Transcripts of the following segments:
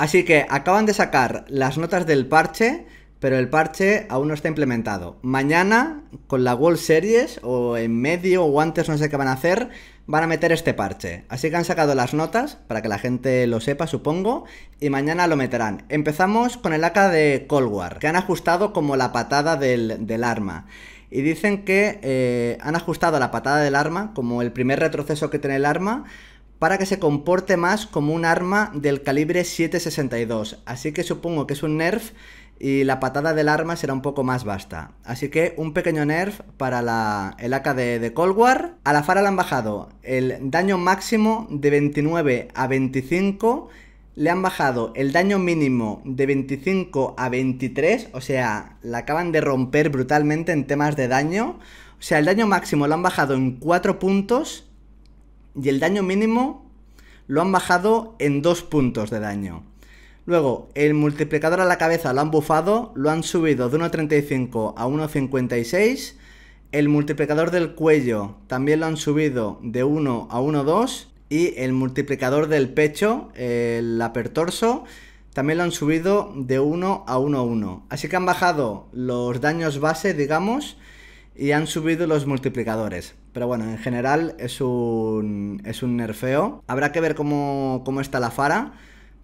Así que acaban de sacar las notas del parche, pero el parche aún no está implementado. Mañana, con la World Series, o en medio, o antes, no sé qué van a hacer, van a meter este parche. Así que han sacado las notas, para que la gente lo sepa, supongo, y mañana lo meterán. Empezamos con el AK de Cold War, que han ajustado como la patada del, arma. Y dicen que eh, han ajustado la patada del arma, como el primer retroceso que tiene el arma, para que se comporte más como un arma del calibre 762. Así que supongo que es un nerf y la patada del arma será un poco más vasta. Así que un pequeño nerf para el AK de, de, Cold War. A la Fara le han bajado el daño máximo de 29 a 25. Le han bajado el daño mínimo de 25 a 23. O sea, la acaban de romper brutalmente en temas de daño. O sea, el daño máximo lo han bajado en 4 puntos y el daño mínimo lo han bajado en dos puntos de daño. Luego, el multiplicador a la cabeza lo han bufado, lo han subido de 1.35 a 1.56. El multiplicador del cuello también lo han subido de 1 a 1.2. Y el multiplicador del pecho, el apertorso, también lo han subido de 1 a 1.1. Así que han bajado los daños base, digamos, y han subido los multiplicadores. Pero bueno, en general es un, es un nerfeo. Habrá que ver cómo, cómo está la Fara.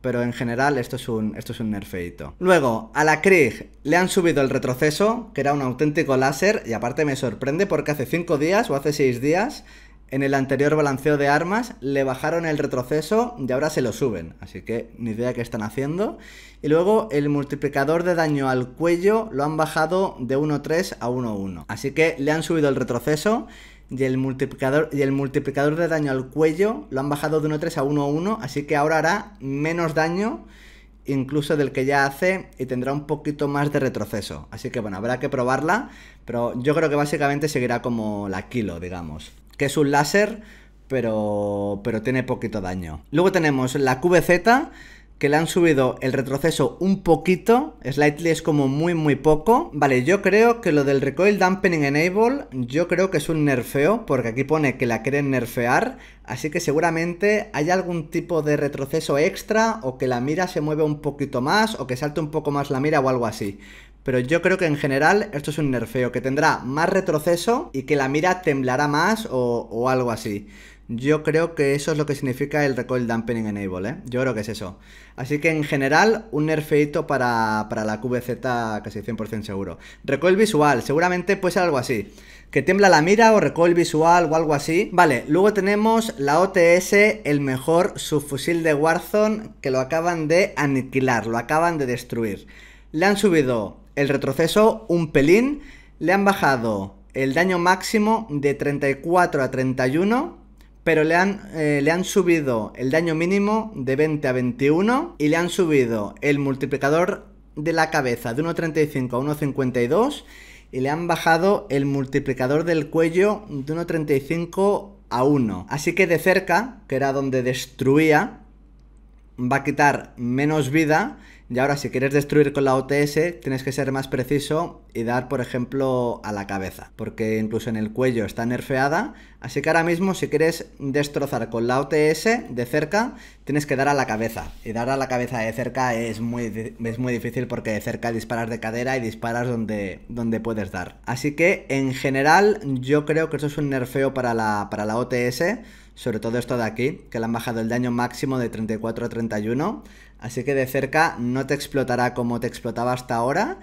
Pero en general esto es un, esto es un nerfeito. Luego, a la Krieg le han subido el retroceso, que era un auténtico láser. Y aparte me sorprende porque hace 5 días o hace 6 días en el anterior balanceo de armas le bajaron el retroceso y ahora se lo suben, así que ni idea qué están haciendo. Y luego el multiplicador de daño al cuello lo han bajado de 1.3 a 1.1, así que le han subido el retroceso y el multiplicador, y el multiplicador de daño al cuello lo han bajado de 1.3 a 1.1, así que ahora hará menos daño incluso del que ya hace y tendrá un poquito más de retroceso. Así que bueno, habrá que probarla, pero yo creo que básicamente seguirá como la kilo, digamos que es un láser, pero, pero tiene poquito daño. Luego tenemos la QVZ, que le han subido el retroceso un poquito, slightly es como muy muy poco. Vale, yo creo que lo del recoil dampening enable, yo creo que es un nerfeo, porque aquí pone que la quieren nerfear, así que seguramente hay algún tipo de retroceso extra, o que la mira se mueve un poquito más, o que salte un poco más la mira o algo así. Pero yo creo que en general esto es un nerfeo, que tendrá más retroceso y que la mira temblará más o, algo así. Yo creo que eso es lo que significa el Recoil Dampening Enable, ¿eh? Yo creo que es eso. Así que en general, un nerfeito para, para la QVZ casi 100% seguro. Recoil visual, seguramente puede ser algo así. Que tembla la mira o recoil visual o algo así. Vale, luego tenemos la OTS, el mejor subfusil de Warzone, que lo acaban de aniquilar, lo acaban de destruir. Le han subido el retroceso un pelín. Le han bajado el daño máximo de 34 a 31, pero le han, eh, le han subido el daño mínimo de 20 a 21 y le han subido el multiplicador de la cabeza de 1.35 a 1.52 y le han bajado el multiplicador del cuello de 1.35 a 1. Así que de cerca, que era donde destruía, va a quitar menos vida y ahora si quieres destruir con la OTS tienes que ser más preciso y dar por ejemplo a la cabeza, porque incluso en el cuello está nerfeada, así que ahora mismo si quieres destrozar con la OTS de cerca tienes que dar a la cabeza, y dar a la cabeza de cerca es muy, es muy difícil porque de cerca disparas de cadera y disparas donde, donde puedes dar. Así que en general yo creo que eso es un nerfeo para la, para la OTS, sobre todo esto de aquí, que le han bajado el daño máximo de 34 a 31, así que de cerca no te explotará como te explotaba hasta ahora,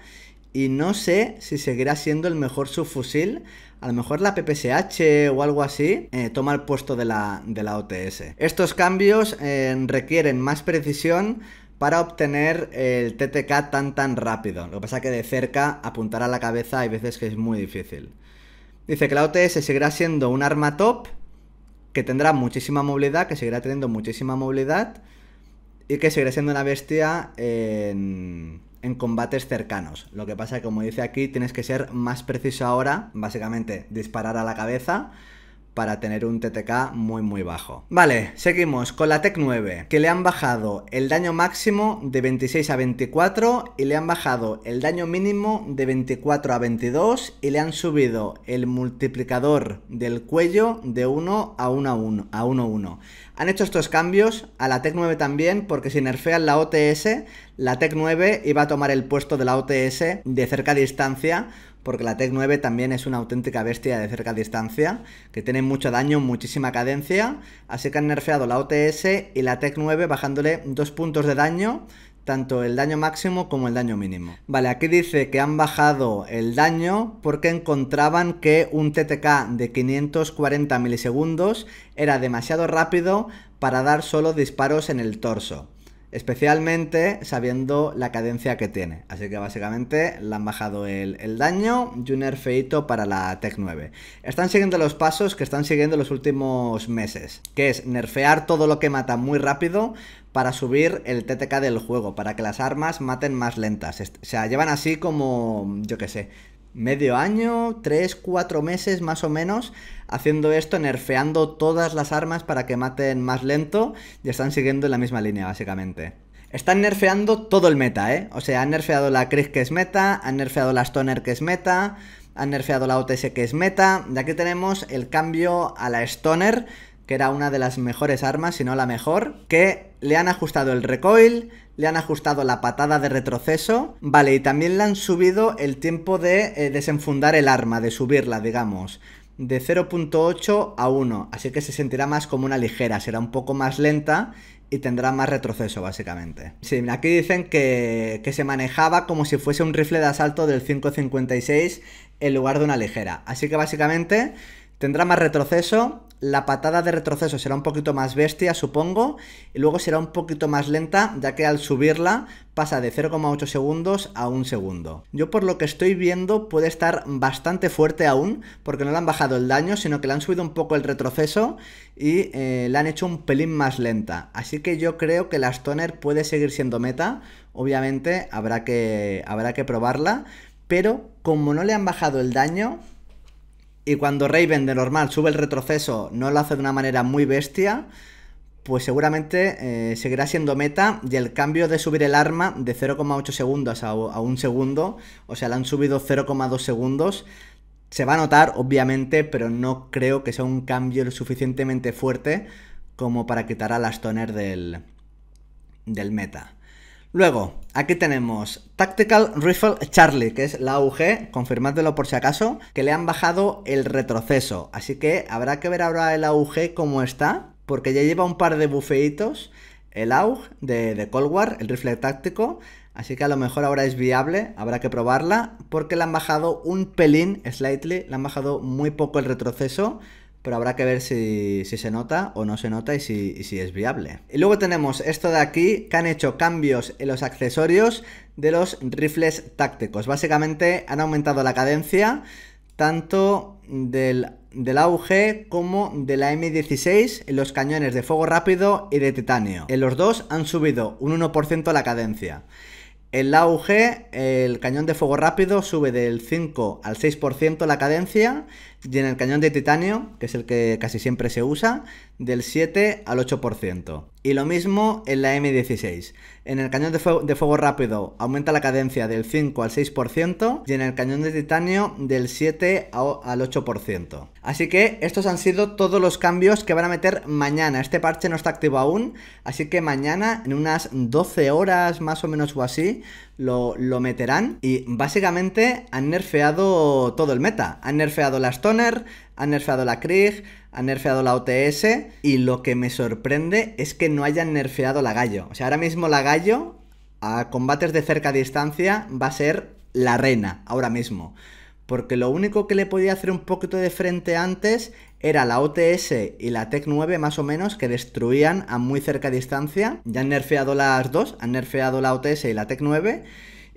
y no sé si seguirá siendo el mejor subfusil, a lo mejor la PPSH o algo así, eh, toma el puesto de la, de la OTS. Estos cambios eh, requieren más precisión, para obtener el TTK tan tan rápido. Lo que pasa que de cerca apuntar a la cabeza hay veces que es muy difícil. Dice que la OTS seguirá siendo un arma top, que tendrá muchísima movilidad, que seguirá teniendo muchísima movilidad y que seguirá siendo una bestia en, en combates cercanos. Lo que pasa que, como dice aquí, tienes que ser más preciso ahora, básicamente disparar a la cabeza para tener un TTK muy muy bajo. Vale, seguimos con la Tech 9, que le han bajado el daño máximo de 26 a 24 y le han bajado el daño mínimo de 24 a 22 y le han subido el multiplicador del cuello de 1 a 1 a 1 a 1 1. Han hecho estos cambios a la Tech 9 también porque si nerfean la OTS, la Tech 9 iba a tomar el puesto de la OTS de cerca distancia porque la tec 9 también es una auténtica bestia de cerca distancia, que tiene mucho daño, muchísima cadencia, así que han nerfeado la OTS y la tec 9 bajándole dos puntos de daño, tanto el daño máximo como el daño mínimo. Vale, aquí dice que han bajado el daño porque encontraban que un TTK de 540 milisegundos era demasiado rápido para dar solo disparos en el torso. Especialmente sabiendo la cadencia que tiene. Así que básicamente le han bajado el, daño y un feito para la Tech 9. Están siguiendo los pasos que están siguiendo los últimos meses. Que es nerfear todo lo que mata muy rápido para subir el TTK del juego. Para que las armas maten más lentas. O sea, llevan así como, yo qué sé, medio año, tres, cuatro meses más o menos, haciendo esto, nerfeando todas las armas para que maten más lento y están siguiendo en la misma línea, básicamente. Están nerfeando todo el meta, ¿eh? O sea, han nerfeado la Cris, que es meta, han nerfeado la Stoner que es meta, han nerfeado la OTS que es meta, y aquí tenemos el cambio a la Stoner que era una de las mejores armas, si no la mejor, que le han ajustado el recoil, le han ajustado la patada de retroceso, vale, y también le han subido el tiempo de eh, desenfundar el arma, de subirla, digamos de 0.8 a 1, así que se sentirá más como una ligera, será un poco más lenta y tendrá más retroceso básicamente. Sí, aquí dicen que, que se manejaba como si fuese un rifle de asalto del 5.56 en lugar de una ligera, así que básicamente tendrá más retroceso, la patada de retroceso será un poquito más bestia, supongo, y luego será un poquito más lenta, ya que al subirla pasa de 0,8 segundos a 1 segundo. Yo por lo que estoy viendo puede estar bastante fuerte aún, porque no le han bajado el daño, sino que le han subido un poco el retroceso y eh, le han hecho un pelín más lenta. Así que yo creo que la Stoner puede seguir siendo meta, obviamente habrá que, habrá que probarla, pero como no le han bajado el daño y cuando Raven de normal sube el retroceso, no lo hace de una manera muy bestia, pues seguramente eh, seguirá siendo meta y el cambio de subir el arma de 0,8 segundos a, a, un segundo, o sea, le han subido 0,2 segundos, se va a notar obviamente, pero no creo que sea un cambio lo suficientemente fuerte como para quitar a las toner del, del meta. Luego, aquí tenemos Tactical Rifle Charlie, que es la AUG, confirmadlo por si acaso, que le han bajado el retroceso. Así que habrá que ver ahora el AUG cómo está, porque ya lleva un par de bufeitos el AUG de, de Cold War, el rifle táctico. Así que a lo mejor ahora es viable, habrá que probarla, porque le han bajado un pelín, slightly, le han bajado muy poco el retroceso pero habrá que ver si, se nota o no se nota y si, es viable. Y luego tenemos esto de aquí, que han hecho cambios en los accesorios de los rifles tácticos. Básicamente han aumentado la cadencia tanto del, del AUG como de la M16 en los cañones de fuego rápido y de titanio. En los dos han subido un 1% la cadencia. En la AUG, el cañón de fuego rápido sube del 5 al 6% la cadencia y en el cañón de titanio, que es el que casi siempre se usa, del 7 al 8%. Y lo mismo en la M16. En el cañón de fuego, rápido aumenta la cadencia del 5 al 6% y en el cañón de titanio del 7 al 8%. Así que estos han sido todos los cambios que van a meter mañana. Este parche no está activo aún, así que mañana en unas 12 horas más o menos o así lo, lo meterán. Y básicamente han nerfeado todo el meta. Han nerfeado la Stoner, han nerfeado la Krieg, han nerfeado la OTS y lo que me sorprende es que no hayan nerfeado la gallo. O sea, ahora mismo la gallo a combates de cerca distancia va a ser la reina, ahora mismo. Porque lo único que le podía hacer un poquito de frente antes era la OTS y la Tech 9 más o menos que destruían a muy cerca distancia. Ya han nerfeado las dos, han nerfeado la OTS y la Tech 9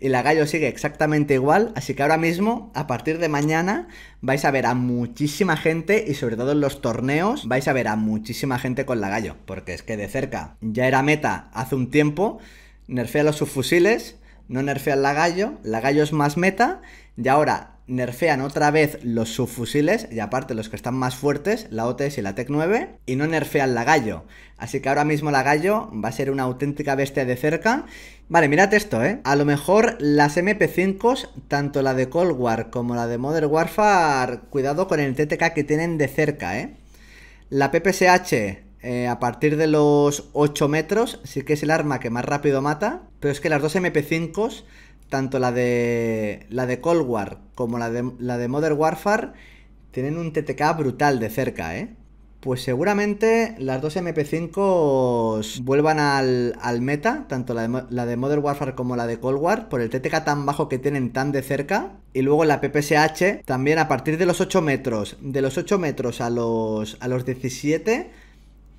y la gallo sigue exactamente igual, así que ahora mismo, a partir de mañana, vais a ver a muchísima gente y sobre todo en los torneos vais a ver a muchísima gente con la gallo, porque es que de cerca ya era meta hace un tiempo, nerfea los subfusiles, no nerfea la gallo, la gallo es más meta y ahora nerfean otra vez los subfusiles, y aparte los que están más fuertes, la OTS y la TEC-9, y no nerfean la Gallo. Así que ahora mismo la Gallo va a ser una auténtica bestia de cerca. Vale, mirad esto, ¿eh? A lo mejor las mp 5 tanto la de Cold War como la de Modern Warfare, cuidado con el TTK que tienen de cerca, ¿eh? La PPSH, eh, a partir de los 8 metros, sí que es el arma que más rápido mata, pero es que las dos MP5s tanto la de, la de Cold War como la de, la de Modern Warfare tienen un TTK brutal de cerca, ¿eh? Pues seguramente las dos MP5 vuelvan al, al meta, tanto la de, la Modern Warfare como la de Cold War, por el TTK tan bajo que tienen tan de cerca. Y luego la PPSH, también a partir de los 8 metros, de los 8 metros a los, a los 17,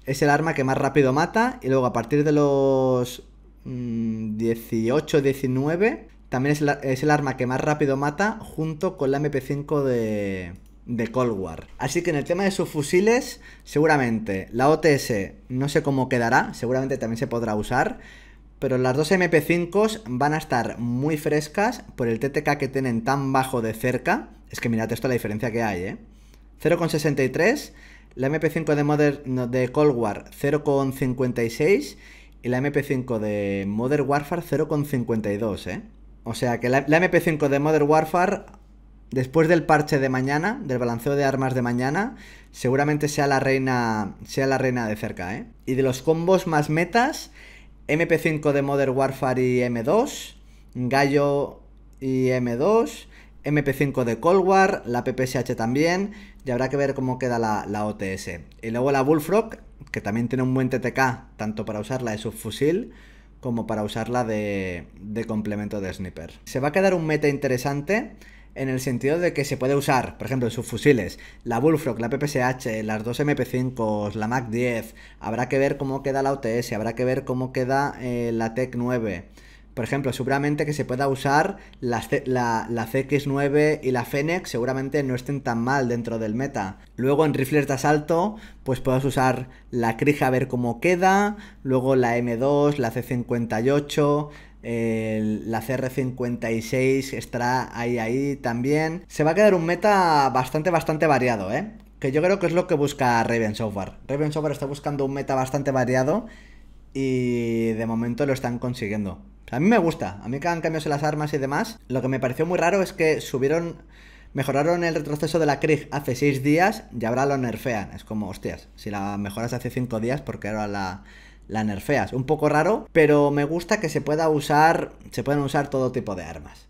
es el arma que más rápido mata. Y luego a partir de los 18, mm, 19, también es, el arma que más rápido mata junto con la MP5 de, Cold War. Así que en el tema de sus fusiles, seguramente la OTS no sé cómo quedará, seguramente también se podrá usar, pero las dos mp 5 van a estar muy frescas por el TTK que tienen tan bajo de cerca. Es que mirad esto la diferencia que hay, ¿eh? 0,63, la MP5 de, de Cold War 0,56 y la MP5 de Modern Warfare 0,52, ¿eh? O sea que la, MP5 de Modern Warfare, después del parche de mañana, del balanceo de armas de mañana, seguramente sea la reina, sea la reina de cerca, ¿eh? Y de los combos más metas, MP5 de Modern Warfare y M2, Gallo y M2, MP5 de Cold War, la PPSH también, y habrá que ver cómo queda la, la, OTS. Y luego la Bullfrog, que también tiene un buen TTK, tanto para usarla de subfusil como para usarla de, complemento de sniper. Se va a quedar un meta interesante en el sentido de que se puede usar, por ejemplo, en sus fusiles, la Bullfrog, la PPSH, las dos MP5, la MAC 10, habrá que ver cómo queda la OTS, habrá que ver cómo queda eh, la TEC 9. Por ejemplo, seguramente que se pueda usar la, CX9 y la Fenex, seguramente no estén tan mal dentro del meta. Luego en rifles de asalto, pues puedas usar la Krija a ver cómo queda, luego la M2, la C58, la CR56 estará ahí ahí también. Se va a quedar un meta bastante, bastante variado, ¿eh? Que yo creo que es lo que busca Raven Software. Raven Software está buscando un meta bastante variado y de momento lo están consiguiendo. A mí me gusta, a mí que han cambiado las armas y demás. Lo que me pareció muy raro es que subieron, mejoraron el retroceso de la Krieg hace 6 días y ahora lo nerfean. Es como, hostias, si la mejoras hace 5 días, porque ahora la, la nerfeas? Un poco raro, pero me gusta que se pueda usar, se pueden usar todo tipo de armas.